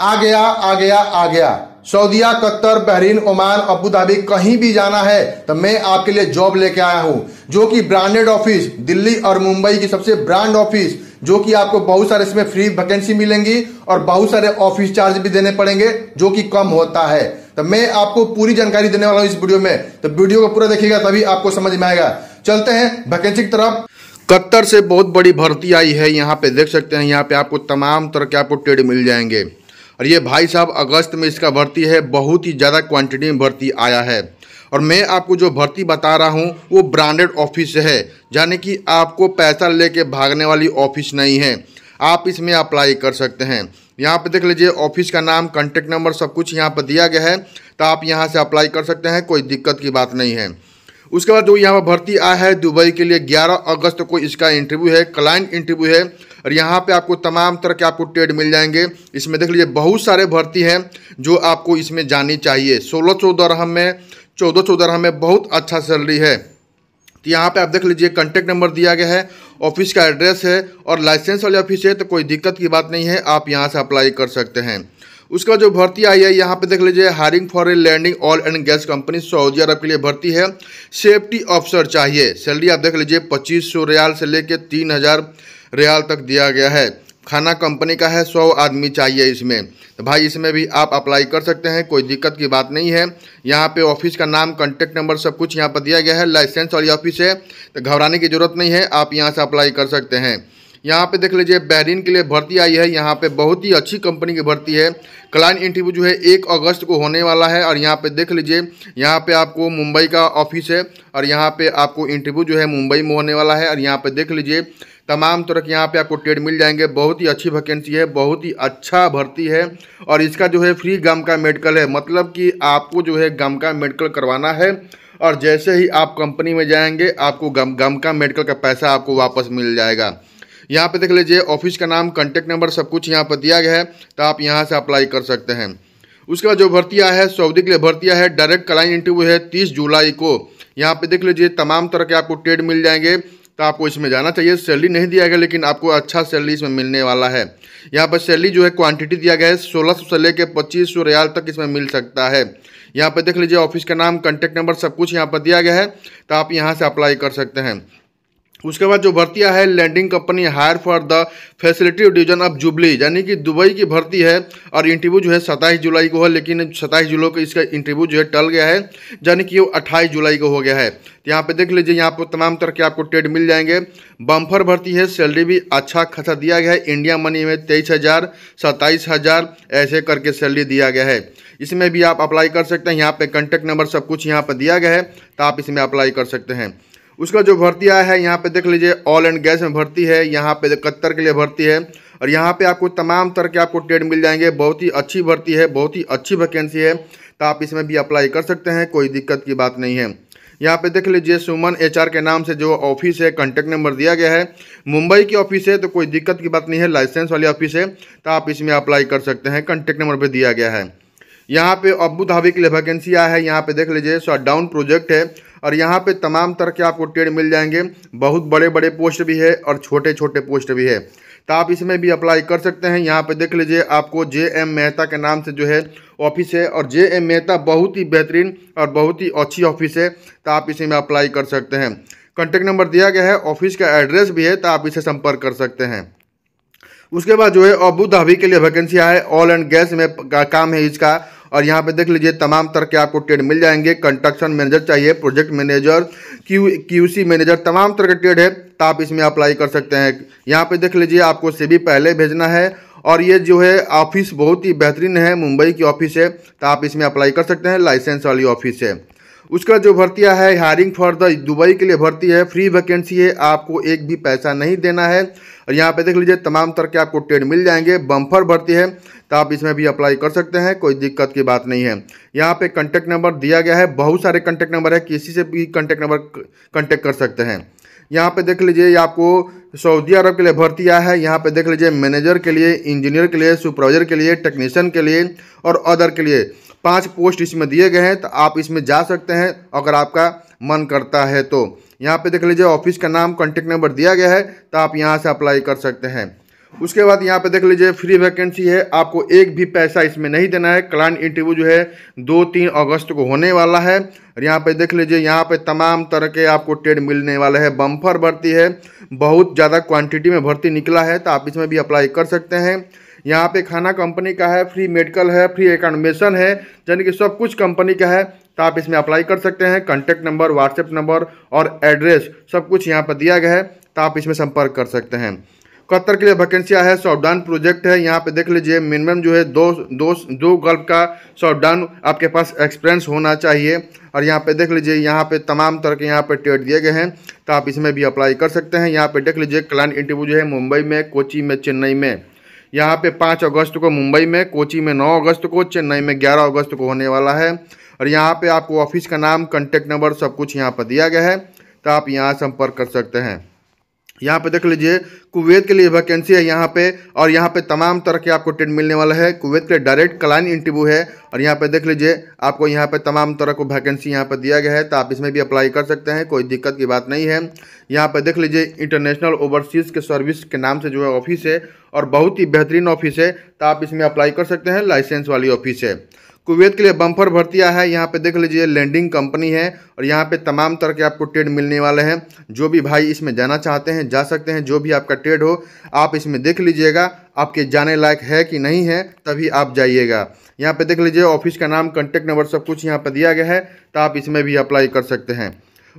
आ गया आ गया आ गया सऊदीया Qatar Bahrain Oman Abu Dhabi कहीं भी जाना है तो मैं आपके लिए जॉब लेके आया हूँ जो कि ब्रांडेड ऑफिस दिल्ली और मुंबई की सबसे ब्रांड ऑफिस जो कि आपको बहुत सारे इसमें फ्री वैकेंसी मिलेंगी और बहुत सारे ऑफिस चार्ज भी देने पड़ेंगे जो कि कम होता है तो मैं आपको पूरी जानकारी देने वाला हूँ इस वीडियो में तो वीडियो को पूरा देखिएगा तभी आपको समझ में आएगा चलते हैं वैकेंसी की तरफ कतर से बहुत बड़ी भर्ती आई है यहाँ पे देख सकते हैं यहाँ पे आपको तमाम तरह के आपको ट्रेड मिल जाएंगे और ये भाई साहब अगस्त में इसका भर्ती है बहुत ही ज़्यादा क्वांटिटी में भर्ती आया है और मैं आपको जो भर्ती बता रहा हूँ वो ब्रांडेड ऑफिस है यानी कि आपको पैसा लेके भागने वाली ऑफिस नहीं है आप इसमें अप्लाई कर सकते हैं यहाँ पर देख लीजिए ऑफिस का नाम कॉन्टैक्ट नंबर सब कुछ यहाँ पर दिया गया है तो आप यहाँ से अप्लाई कर सकते हैं कोई दिक्कत की बात नहीं है उसके बाद जो यहाँ पर भर्ती आया है दुबई के लिए 11 अगस्त को इसका इंटरव्यू है क्लाइंट इंटरव्यू है और यहाँ पे आपको तमाम तरह के आपको ट्रेड मिल जाएंगे इसमें देख लीजिए बहुत सारे भर्ती हैं जो आपको इसमें जानी चाहिए सोलह चौदह रहम में चौदह चौदह रहम में बहुत अच्छा सैलरी है तो यहाँ पे आप देख लीजिए कॉन्टेक्ट नंबर दिया गया है ऑफिस का एड्रेस है और लाइसेंस वाले ऑफिस है तो कोई दिक्कत की बात नहीं है आप यहाँ से अप्लाई कर सकते हैं उसका जो भर्ती आई है यहाँ पे देख लीजिए hiring for a landing oil and gas company Saudi Arabia के लिए भर्ती है सेफ्टी ऑफिसर चाहिए सैलरी आप देख लीजिए पच्चीस सौ रियाल से लेकर तीन हज़ार रियाल तक दिया गया है खाना कंपनी का है सौ आदमी चाहिए इसमें तो भाई इसमें भी आप अप्लाई कर सकते हैं कोई दिक्कत की बात नहीं है यहाँ पे ऑफिस का नाम कॉन्टैक्ट नंबर सब कुछ यहाँ पर दिया गया है लाइसेंस वाली ऑफिस है तो घबराने की ज़रूरत नहीं है आप यहाँ से अप्लाई कर सकते हैं यहाँ पे देख लीजिए बहरीन के लिए भर्ती आई है यहाँ पे बहुत ही अच्छी कंपनी की भर्ती है क्लाइंट इंटरव्यू जो है एक अगस्त को होने वाला है और यहाँ पे देख लीजिए यहाँ पे आपको मुंबई का ऑफिस है और यहाँ पे आपको इंटरव्यू जो है मुंबई में होने वाला है और यहाँ पे देख लीजिए तमाम तरह के यहाँ पे आपको ट्रेड मिल जाएंगे बहुत ही अच्छी वैकेंसी है बहुत ही अच्छा भर्ती है और इसका जो है फ्री गम का मेडिकल है मतलब कि आपको जो है गम का मेडिकल करवाना है और जैसे ही आप कंपनी में जाएंगे आपको गम गम का मेडिकल का पैसा आपको वापस मिल जाएगा यहाँ पे देख लीजिए ऑफिस का नाम कॉन्टैक्ट नंबर सब कुछ यहाँ पर दिया गया है तो आप यहाँ से अप्लाई कर सकते हैं उसके बाद जो भर्ती आया है सऊदी के लिए भर्ती आया है डायरेक्ट क्लाइंट इंटरव्यू है तीस जुलाई को यहाँ पे देख लीजिए तमाम तरह के आपको ट्रेड मिल जाएंगे तो आपको इसमें जाना चाहिए सैलरी नहीं दिया गया लेकिन आपको अच्छा सैलरी इसमें मिलने वाला है यहाँ पर सैलरी जो है क्वांटिटी दिया गया है सोलह सौ से लेकर पच्चीस सौ रियाल तक इसमें मिल सकता है यहाँ पर देख लीजिए ऑफिस का नाम कॉन्टैक्ट नंबर सब कुछ यहाँ पर दिया गया है तो आप यहाँ से अप्लाई कर सकते हैं उसके बाद जो भर्तियां है landing company hire for the facility division of Jubail यानी कि दुबई की भर्ती है और इंटरव्यू जो है सत्ताईस जुलाई को है लेकिन सत्ताईस जुलाई को इसका इंटरव्यू जो है टल गया है यानी कि वो अट्ठाईस जुलाई को हो गया है तो यहाँ पे देख लीजिए यहाँ पर तमाम तरह के आपको ट्रेड मिल जाएंगे बम्फर भर्ती है सैलरी भी अच्छा खासा दिया गया है इंडिया मनी में तेईस हज़ार सत्ताईस हज़ार ऐसे करके सैलरी दिया गया है इसमें भी आप अप्लाई कर सकते हैं यहाँ पर कॉन्टैक्ट नंबर सब कुछ यहाँ पर दिया गया है तो आप इसमें अप्लाई कर सकते हैं उसका जो भर्ती आया है यहाँ पे देख लीजिए ऑयल एंड गैस में भर्ती है यहाँ पे इकहत्तर के लिए भर्ती है और यहाँ पे आपको तमाम तरह के आपको ट्रेड मिल जाएंगे बहुत ही अच्छी भर्ती है बहुत ही अच्छी वैकेंसी है तो आप इसमें भी अप्लाई कर सकते हैं कोई दिक्कत की बात नहीं है यहाँ पे देख लीजिए सुमन एचआर के नाम से जो ऑफिस है कॉन्टैक्ट नंबर दिया गया है मुंबई की ऑफिस है तो कोई दिक्कत की बात नहीं है लाइसेंस वाली ऑफिस है तो आप इसमें अप्लाई कर सकते हैं कॉन्टैक्ट नंबर पर दिया गया है यहाँ पे अबू धाबी के लिए वैकेंसी आया है यहाँ पे देख लीजिए शॉट डाउन प्रोजेक्ट है और यहाँ पे तमाम तरह के आपको ट्रेड मिल जाएंगे बहुत बड़े बड़े पोस्ट भी है और छोटे छोटे पोस्ट भी है तो आप इसमें भी अप्लाई कर सकते हैं यहाँ पे देख लीजिए आपको जे एम मेहता के नाम से जो है ऑफिस है और जे एम मेहता बहुत ही बेहतरीन और बहुत ही अच्छी ऑफिस है तो आप इसी में अप्लाई कर सकते हैं कॉन्टैक्ट नंबर दिया गया है ऑफिस का एड्रेस भी है तो आप इसे संपर्क कर सकते हैं उसके बाद जो है अबू धाबी के लिए वैकेंसी आए ऑल एंड गैस में का, काम है इसका और यहाँ पे देख लीजिए तमाम तरह के आपको ट्रेड मिल जाएंगे कंस्ट्रक्शन मैनेजर चाहिए project manager Q QC manager तमाम तरह के ट्रेड है तो आप इसमें अप्लाई कर सकते हैं यहाँ पे देख लीजिए आपको से भी पहले भेजना है और ये जो है ऑफिस बहुत ही बेहतरीन है मुंबई की ऑफिस है तो आप इसमें अप्लाई कर सकते हैं लाइसेंस वाली ऑफिस है उसका जो भर्तियाँ है हायरिंग फॉर द दुबई के लिए भर्ती है फ्री वैकेंसी है आपको एक भी पैसा नहीं देना है और यहाँ पे देख लीजिए तमाम तरह के आपको ट्रेड मिल जाएंगे बम्फर भर्ती है तो आप इसमें भी अप्लाई कर सकते हैं कोई दिक्कत की बात नहीं है यहाँ पे कॉन्टैक्ट नंबर दिया गया है बहुत सारे कॉन्टैक्ट नंबर है किसी से भी कंटेक्ट नंबर कॉन्टैक्ट कर सकते हैं यहाँ पे देख लीजिए ये आपको सऊदी अरब के लिए भर्ती आया है यहाँ पे देख लीजिए मैनेजर के लिए इंजीनियर के लिए सुपरवाइजर के लिए टेक्नीशियन के लिए और अदर के लिए पांच पोस्ट इसमें दिए गए हैं तो आप इसमें जा सकते हैं अगर आपका मन करता है तो यहाँ पे देख लीजिए ऑफिस का नाम कॉन्टेक्ट नंबर दिया गया है तो आप यहाँ से अप्लाई कर सकते हैं उसके बाद यहाँ पे देख लीजिए फ्री वैकेंसी है आपको एक भी पैसा इसमें नहीं देना है क्लाइंट इंटरव्यू जो है दो तीन अगस्त को होने वाला है और यहाँ पे देख लीजिए यहाँ पे तमाम तरह के आपको ट्रेड मिलने वाले हैं बम्फर भर्ती है बहुत ज़्यादा क्वांटिटी में भर्ती निकला है तो आप इसमें भी अप्लाई कर सकते हैं यहाँ पे खाना कंपनी का है फ्री मेडिकल है फ्री एकानमेशन है यानी कि सब कुछ कंपनी का है तो आप इसमें अप्लाई कर सकते हैं कॉन्टैक्ट नंबर व्हाट्सएप नंबर और एड्रेस सब कुछ यहाँ पर दिया गया है तो आप इसमें संपर्क कर सकते हैं कतर के लिए वैकेंसियाँ है डाउन प्रोजेक्ट है यहाँ पे देख लीजिए मिनिमम जो है दो दो दो गल्फ का डाउन आपके पास एक्सपीरियंस होना चाहिए और यहाँ पे देख लीजिए यहाँ पे तमाम तरह के यहाँ पे ट्रेड दिए गए हैं तो आप इसमें भी अप्लाई कर सकते हैं यहाँ पे देख लीजिए क्लाइंट इंटरव्यू जो है मुंबई में कोची में चेन्नई में यहाँ पे पाँच अगस्त को मुंबई में कोची में नौ अगस्त को चेन्नई में ग्यारह अगस्त को होने वाला है और यहाँ पर आपको ऑफिस का नाम कंटेक्ट नंबर सब कुछ यहाँ पर दिया गया है तो आप यहाँ संपर्क कर सकते हैं यहाँ पे देख लीजिए कुवैत के लिए वैकेंसी है यहाँ पे और यहाँ पे तमाम तरह के आपको ट्रेड मिलने वाला है कुवैत के लिए डायरेक्ट कलाइन इंटरव्यू है और यहाँ पे देख लीजिए आपको यहाँ पे तमाम तरह को वैकेंसी यहाँ पे दिया गया है तो आप इसमें भी अप्लाई कर सकते हैं कोई दिक्कत की बात नहीं है यहाँ पर देख लीजिए इंटरनेशनल ओवरसीज़ के सर्विस के नाम से जो है ऑफिस है और बहुत ही बेहतरीन ऑफिस है तो आप इसमें अप्लाई कर सकते हैं लाइसेंस वाली ऑफिस है कुवैत के लिए बम्फर भर्तियाँ है यहाँ पे देख लीजिए लैंडिंग कंपनी है और यहाँ पे तमाम तरह के आपको ट्रेड मिलने वाले हैं जो भी भाई इसमें जाना चाहते हैं जा सकते हैं जो भी आपका ट्रेड हो आप इसमें देख लीजिएगा आपके जाने लायक है कि नहीं है तभी आप जाइएगा यहाँ पे देख लीजिए ऑफिस का नाम कॉन्टैक्ट नंबर सब कुछ यहाँ पर दिया गया है तो आप इसमें भी अप्लाई कर सकते हैं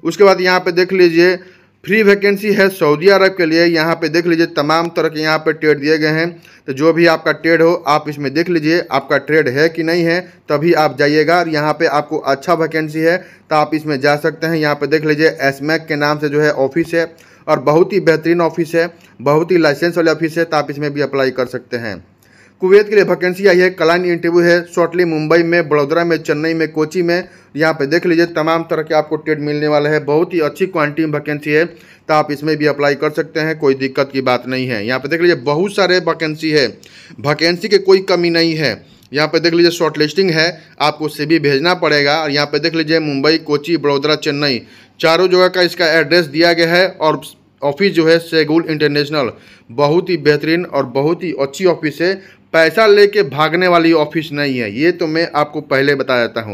उसके बाद यहाँ पर देख लीजिए फ्री वैकेंसी है सऊदी अरब के लिए यहाँ पे देख लीजिए तमाम तरह के यहाँ पे ट्रेड दिए गए हैं तो जो भी आपका ट्रेड हो आप इसमें देख लीजिए आपका ट्रेड है कि नहीं है तभी आप जाइएगा और यहाँ पे आपको अच्छा वैकेंसी है तो आप इसमें जा सकते हैं यहाँ पे देख लीजिए एसमैक के नाम से जो है ऑफिस है और बहुत ही बेहतरीन ऑफिस है बहुत ही लाइसेंस वाले ऑफिस है तो आप इसमें भी अप्लाई कर सकते हैं कुवैत के लिए वैकेंसी आई है कलाइन इंटरव्यू है शॉर्टली मुंबई में बड़ोदरा में चेन्नई में कोची में यहाँ पे देख लीजिए तमाम तरह के आपको ट्रेड मिलने वाला है बहुत ही अच्छी क्वालिटी में वैकेंसी है तो आप इसमें भी अप्लाई कर सकते हैं कोई दिक्कत की बात नहीं है यहाँ पर देख लीजिए बहुत सारे वैकेंसी है वैकेंसी की कोई कमी नहीं है यहाँ पे देख लीजिए शॉर्ट लिस्टिंग है आपको उसे भी भेजना पड़ेगा और यहाँ पे देख लीजिए मुंबई कोची बड़ोदरा चेन्नई चारों जगह का इसका एड्रेस दिया गया है और ऑफिस जो है सेगुल इंटरनेशनल बहुत ही बेहतरीन और बहुत ही अच्छी ऑफिस है पैसा लेके भागने वाली ऑफिस नहीं है ये तो मैं आपको पहले बता देता हूँ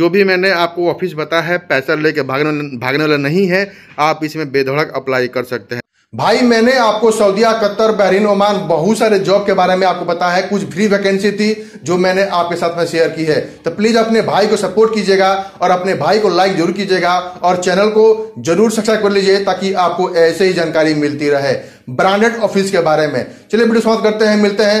जो भी मैंने आपको ऑफिस बताया है पैसा लेके भागने भागने वाला नहीं है आप इसमें बेधड़क अप्लाई कर सकते हैं भाई मैंने आपको सऊदीया कतर बहरीन ओमान बहुत सारे जॉब के बारे में आपको बताया है कुछ फ्री वैकेंसी थी जो मैंने आपके साथ में शेयर की है तो प्लीज अपने भाई को सपोर्ट कीजिएगा और अपने भाई को लाइक जरूर कीजिएगा और चैनल को जरूर सब्सक्राइब कर लीजिए ताकि आपको ऐसे ही जानकारी मिलती रहे ब्रांडेड ऑफिस के बारे में चलिए वीडियो समाप्त करते हैं मिलते हैं